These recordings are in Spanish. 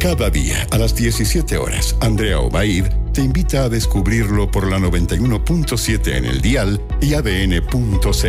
Cada día a las 17 horas, Andrea Obaid te invita a descubrirlo por la 91.7 en el dial y adn.cl.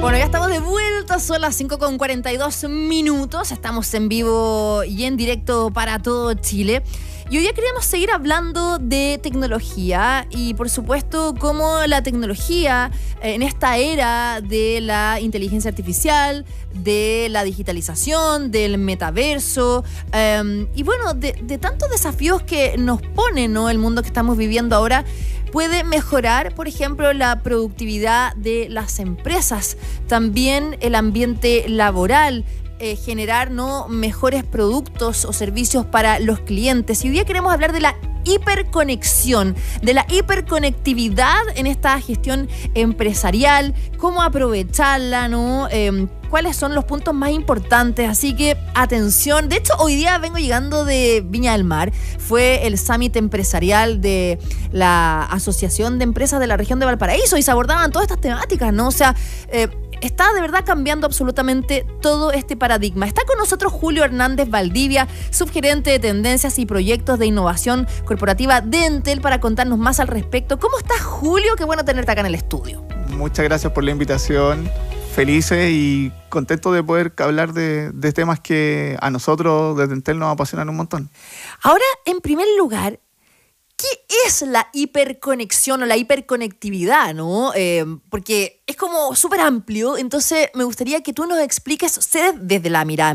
Bueno, ya estamos de vuelta, son las 5.42 minutos, estamos en vivo y en directo para todo Chile. Y hoy ya queríamos seguir hablando de tecnología y por supuesto cómo la tecnología eh, en esta era de la inteligencia artificial, de la digitalización, del metaverso em, y bueno, de, tantos desafíos que nos pone el mundo que estamos viviendo ahora puede mejorar, por ejemplo, la productividad de las empresas, también el ambiente laboral, eh, generar ¿no? mejores productos o servicios para los clientes. Y hoy día queremos hablar de la hiperconexión, de la hiperconectividad en esta gestión empresarial, cómo aprovecharla, ¿no? Em, cuáles son los puntos más importantes. Así que atención. De hecho, hoy día vengo llegando de Viña del Mar. Fue el summit empresarial de la Asociación de Empresas de la Región de Valparaíso y se abordaban todas estas temáticas, ¿no? O sea, eh, está de verdad cambiando absolutamente todo este paradigma. Está con nosotros Julio Hernández Valdivia, subgerente de tendencias y proyectos de innovación corporativa de Entel, para contarnos más al respecto. ¿Cómo estás, Julio? Qué bueno tenerte acá en el estudio. Muchas gracias por la invitación. Felices y contento de poder hablar de, de temas que a nosotros desde Entel nos apasionan un montón. Ahora, en primer lugar, ¿Qué es la hiperconexión o la hiperconectividad, no? Eh, porque es como súper amplio, entonces me gustaría que tú nos expliques desde la mirada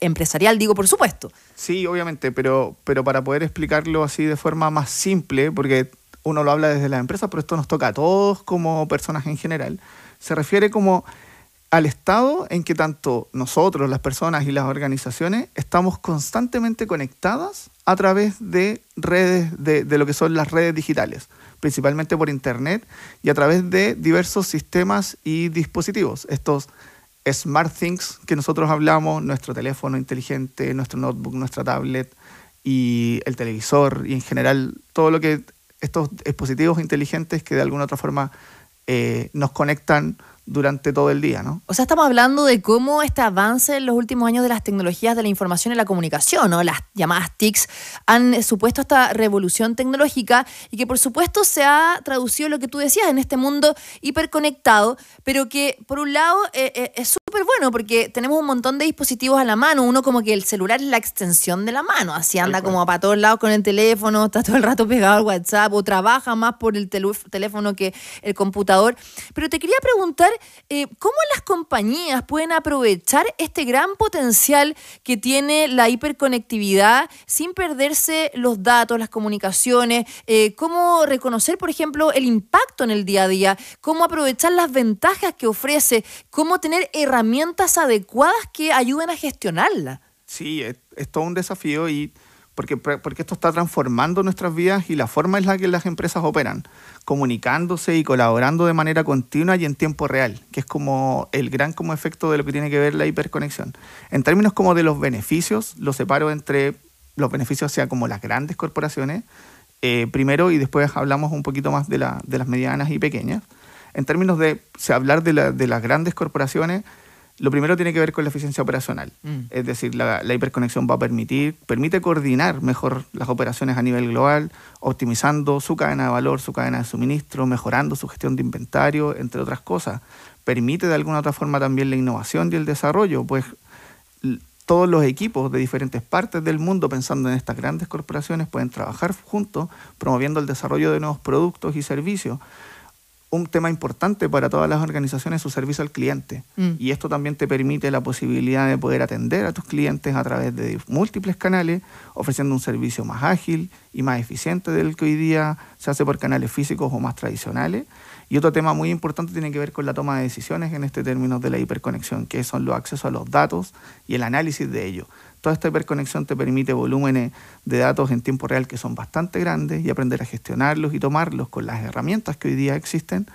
empresarial, digo, por supuesto. Sí, obviamente, pero, pero para poder explicarlo así de forma más simple, porque uno lo habla desde la empresa, pero esto nos toca a todos como personas en general, se refiere como al estado en que tanto nosotros, las personas y las organizaciones estamos constantemente conectadas a través de redes, de, lo que son las redes digitales, principalmente por Internet y a través de diversos sistemas y dispositivos. Estos smart things que nosotros hablamos, nuestro teléfono inteligente, nuestro notebook, nuestra tablet y el televisor y en general todo lo que estos dispositivos inteligentes que de alguna u otra forma eh, nos conectan durante todo el día, ¿no? O sea, estamos hablando de cómo este avance en los últimos años de las tecnologías de la información y la comunicación, ¿no? Las llamadas TICs han supuesto esta revolución tecnológica y que por supuesto se ha traducido lo que tú decías en este mundo hiperconectado, pero que por un lado eh, eh, es pero bueno porque tenemos un montón de dispositivos a la mano. Uno como que el celular es la extensión de la mano. Así anda como para todos lados con el teléfono, está todo el rato pegado al WhatsApp o trabaja más por el teléfono que el computador. Pero te quería preguntar, eh, ¿cómo las compañías pueden aprovechar este gran potencial que tiene la hiperconectividad sin perderse los datos, las comunicaciones? Eh, ¿Cómo reconocer, por ejemplo, el impacto en el día a día? ¿Cómo aprovechar las ventajas que ofrece? ¿Cómo tener herramientas? herramientas adecuadas que ayuden a gestionarla. Sí, es, todo un desafío y porque, porque esto está transformando nuestras vidas y la forma en la que las empresas operan, comunicándose y colaborando de manera continua y en tiempo real, que es como el gran como efecto de lo que tiene que ver la hiperconexión. En términos como de los beneficios, lo separo entre los beneficios sea como las grandes corporaciones, eh, primero, y después hablamos un poquito más de, la, de las medianas y pequeñas. En términos de hablar de, de las grandes corporaciones, lo primero tiene que ver con la eficiencia operacional, mm. es decir, la, hiperconexión va a permitir, permite coordinar mejor las operaciones a nivel global, optimizando su cadena de valor, su cadena de suministro, mejorando su gestión de inventario, entre otras cosas. Permite de alguna otra forma también la innovación y el desarrollo, pues todos los equipos de diferentes partes del mundo, pensando en estas grandes corporaciones, pueden trabajar juntos promoviendo el desarrollo de nuevos productos y servicios un tema importante para todas las organizaciones es su servicio al cliente. Mm. Y esto también te permite la posibilidad de poder atender a tus clientes a través de múltiples canales, ofreciendo un servicio más ágil y más eficiente del que hoy día se hace por canales físicos o más tradicionales. Y otro tema muy importante tiene que ver con la toma de decisiones en este término de la hiperconexión, que son los accesos a los datos y el análisis de ellos. Toda esta hiperconexión te permite volúmenes de datos en tiempo real que son bastante grandes y aprender a gestionarlos y tomarlos con las herramientas que hoy día existen.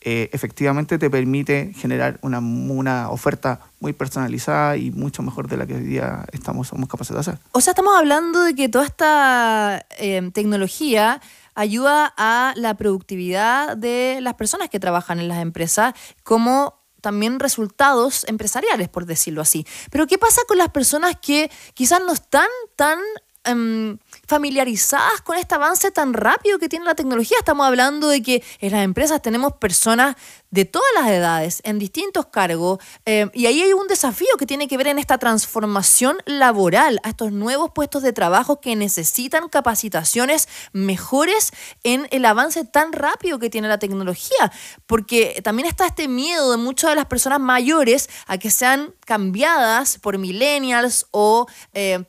Eh, efectivamente te permite generar una, oferta muy personalizada y mucho mejor de la que hoy día estamos, somos capaces de hacer. O sea, estamos hablando de que toda esta eh, tecnología ayuda a la productividad de las personas que trabajan en las empresas como también resultados empresariales, por decirlo así. Pero ¿qué pasa con las personas que quizás no están tan Em, familiarizadas con este avance tan rápido que tiene la tecnología. Estamos hablando de que en las empresas tenemos personas de todas las edades, en distintos cargos, em, y ahí hay un desafío que tiene que ver en esta transformación laboral, a estos nuevos puestos de trabajo que necesitan capacitaciones mejores en el avance tan rápido que tiene la tecnología, porque también está este miedo de muchas de las personas mayores a que sean cambiadas por millennials o... Em,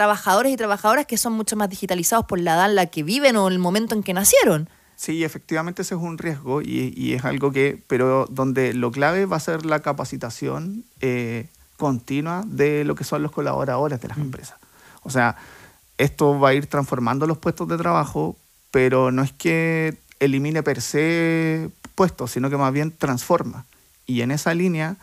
trabajadores y trabajadoras que son mucho más digitalizados por la edad en la que viven o el momento en que nacieron. Sí, efectivamente ese es un riesgo y, es algo que, pero donde lo clave va a ser la capacitación eh, continua de lo que son los colaboradores de las mm. empresas. O sea, esto va a ir transformando los puestos de trabajo, pero no es que elimine per se puestos, sino que más bien transforma. Y en esa línea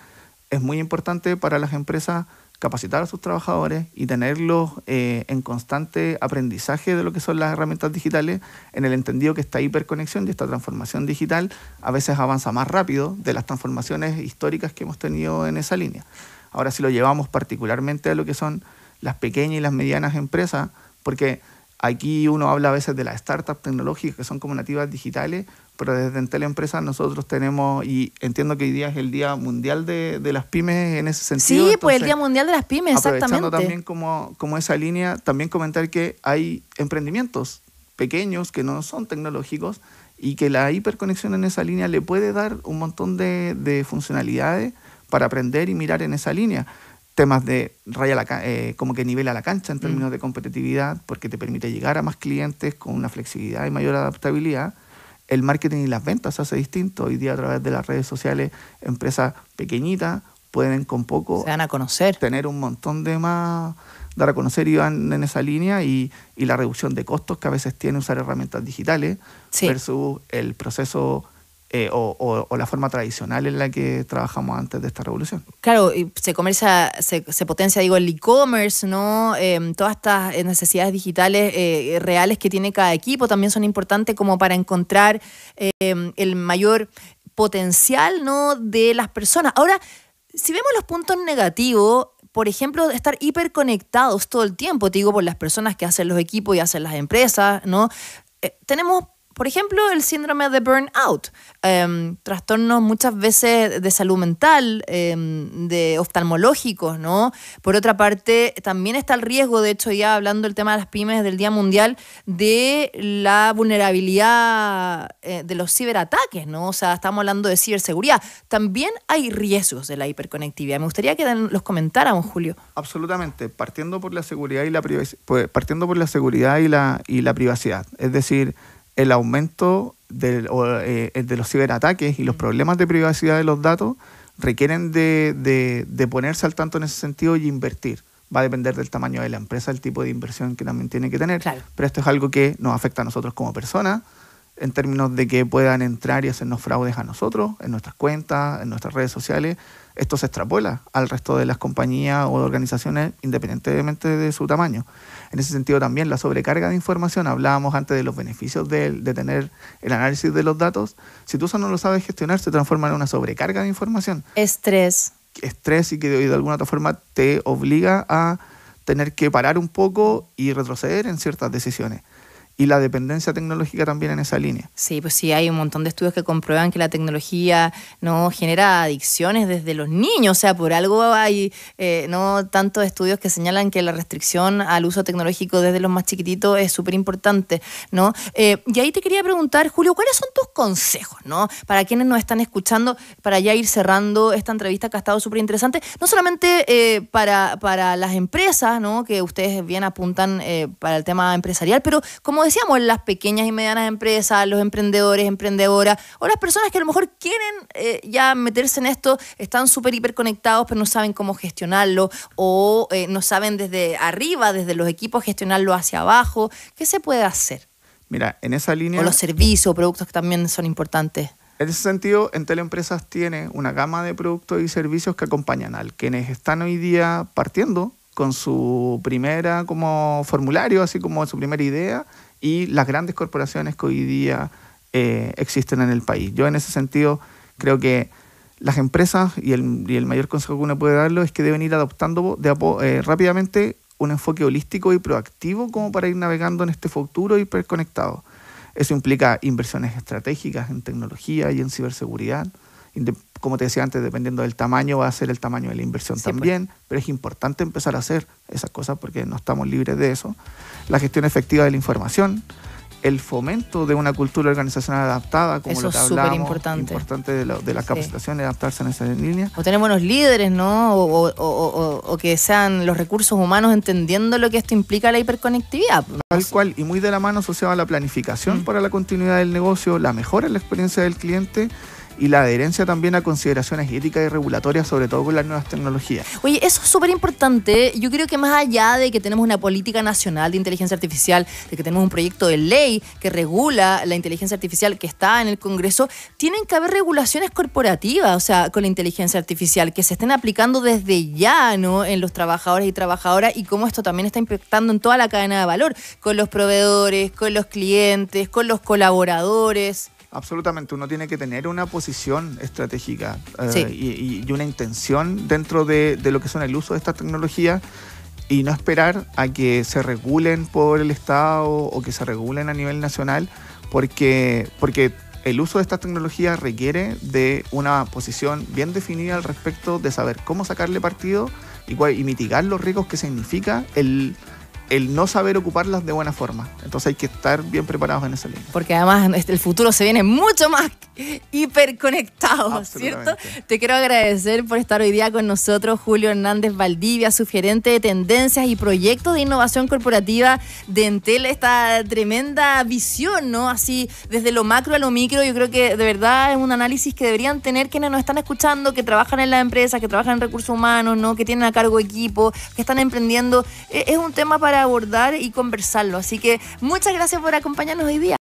es muy importante para las empresas capacitar a sus trabajadores y tenerlos eh, en constante aprendizaje de lo que son las herramientas digitales, en el entendido que esta hiperconexión y esta transformación digital a veces avanza más rápido de las transformaciones históricas que hemos tenido en esa línea. Ahora si lo llevamos particularmente a lo que son las pequeñas y las medianas empresas, porque Aquí uno habla a veces de las startups tecnológicas que son como nativas digitales, pero desde Entel empresa nosotros tenemos, y entiendo que hoy día es el Día Mundial de, de las Pymes en ese sentido. Sí, pues el Día Mundial de las Pymes, aprovechando exactamente. también como, esa línea, también comentar que hay emprendimientos pequeños que no son tecnológicos y que la hiperconexión en esa línea le puede dar un montón de, de funcionalidades para aprender y mirar en esa línea temas de raya la, eh, como que nivela la cancha en mm. términos de competitividad, porque te permite llegar a más clientes con una flexibilidad y mayor adaptabilidad. El marketing y las ventas se hace distinto. Hoy día a través de las redes sociales, empresas pequeñitas pueden con poco... Se a conocer. Tener un montón de más dar a conocer y van en esa línea y, y, la reducción de costos que a veces tiene usar herramientas digitales versus el proceso eh, o, la forma tradicional en la que trabajamos antes de esta revolución. Claro, y se comercia, se, potencia, digo, el e-commerce, ¿no? Em, todas estas necesidades digitales eh, reales que tiene cada equipo también son importantes como para encontrar em, el mayor potencial, ¿no? De las personas. Ahora, si vemos los puntos negativos, por ejemplo, estar hiperconectados todo el tiempo, te digo, por las personas que hacen los equipos y hacen las empresas, ¿no? Eh, tenemos por ejemplo, el síndrome de burnout, em, trastornos muchas veces de salud mental, em, de oftalmológicos, ¿no? Por otra parte, también está el riesgo, de hecho, ya hablando del tema de las pymes del Día Mundial, de la vulnerabilidad eh, de los ciberataques, ¿no? O sea, estamos hablando de ciberseguridad. También hay riesgos de la hiperconectividad. Me gustaría que los comentáramos, Julio. Absolutamente, partiendo por la seguridad y la pues, partiendo por la seguridad y la, y la privacidad. Es decir, el aumento eh, de los ciberataques y los mm. problemas de privacidad de los datos requieren de, ponerse al tanto en ese sentido y invertir. Va a depender del tamaño de la empresa, el tipo de inversión que también tiene que tener. Pero esto es algo que nos afecta a nosotros como personas, en términos de que puedan entrar y hacernos fraudes a nosotros, en nuestras cuentas, en nuestras redes sociales esto se extrapola al resto de las compañías o organizaciones independientemente de su tamaño. En ese sentido también la sobrecarga de información, hablábamos antes de los beneficios de, tener el análisis de los datos, si tú eso no lo sabes gestionar se transforma en una sobrecarga de información. Estrés. Estrés y que de alguna otra forma te obliga a tener que parar un poco y retroceder en ciertas decisiones y la dependencia tecnológica también en esa línea. Sí, pues sí, hay un montón de estudios que comprueban que la tecnología no genera adicciones desde los niños, o sea, por algo hay eh, no tantos estudios que señalan que la restricción al uso tecnológico desde los más chiquititos es súper importante, ¿no? Eh, y ahí te quería preguntar, Julio, ¿cuáles son tus consejos, ¿no? Para quienes nos están escuchando, para ya ir cerrando esta entrevista que ha estado súper interesante, no solamente eh, para, para las empresas, ¿no? Que ustedes bien apuntan para el tema empresarial, pero como decíamos, las pequeñas y medianas empresas, los emprendedores, emprendedoras, o las personas que a lo mejor quieren eh, ya meterse en esto, están súper hiperconectados, pero no saben cómo gestionarlo, o eh, no saben desde arriba, desde los equipos, gestionarlo hacia abajo. ¿Qué se puede hacer? Mira, en esa línea... O los servicios, productos que también son importantes. En ese sentido, en teleempresas tiene una gama de productos y servicios que acompañan al quienes están hoy día partiendo con su primera como formulario, así como su primera idea, y las grandes corporaciones que hoy día eh, existen en el país. Yo en ese sentido creo que las empresas y el, y el mayor consejo que uno puede darlo es que deben ir adoptando de, eh, rápidamente un enfoque holístico y proactivo como para ir navegando en este futuro hiperconectado. Eso implica inversiones estratégicas en tecnología y en ciberseguridad, como te decía antes, dependiendo del tamaño, va a ser el tamaño de la inversión también, pero es importante empezar a hacer esas cosas porque no estamos libres de eso. La gestión efectiva de la información, el fomento de una cultura organizacional adaptada, como eso lo que importante. importante de, la, de la capacitación, adaptarse en esa línea. O tenemos los líderes, ¿no? O, o, o, que sean los recursos humanos entendiendo lo que esto implica la hiperconectividad. Tal cual, y muy de la mano asociado a la planificación mm. para la continuidad del negocio, la mejora en la experiencia del cliente y la adherencia también a consideraciones éticas y regulatorias, sobre todo con las nuevas tecnologías. Oye, eso es súper importante. Yo creo que más allá de que tenemos una política nacional de inteligencia artificial, de que tenemos un proyecto de ley que regula la inteligencia artificial que está en el Congreso, tienen que haber regulaciones corporativas, o sea, con la inteligencia artificial, que se estén aplicando desde ya, ¿no? En los trabajadores y trabajadoras y cómo esto también está impactando en toda la cadena de valor, con los proveedores, con los clientes, con los colaboradores. Absolutamente, uno tiene que tener una posición estratégica eh, y, una intención dentro de, lo que son el uso de estas tecnologías y no esperar a que se regulen por el Estado o que se regulen a nivel nacional, porque, porque el uso de estas tecnologías requiere de una posición bien definida al respecto de saber cómo sacarle partido y mitigar los riesgos que significa el el no saber ocuparlas de buena forma. Entonces hay que estar bien preparados en esa línea. Porque además este, el futuro se viene mucho más hiperconectado, ¿cierto? Te quiero agradecer por estar hoy día con nosotros, Julio Hernández Valdivia, su gerente de tendencias y proyectos de innovación corporativa de Entel. Esta tremenda visión, ¿no? Así, desde lo macro a lo micro, yo creo que de verdad es un análisis que deberían tener quienes nos están escuchando, que trabajan en las empresas, que trabajan en recursos humanos, ¿no? Que tienen a cargo equipo, que están emprendiendo. E, es un tema para abordar y conversarlo. Así que muchas gracias por acompañarnos hoy día.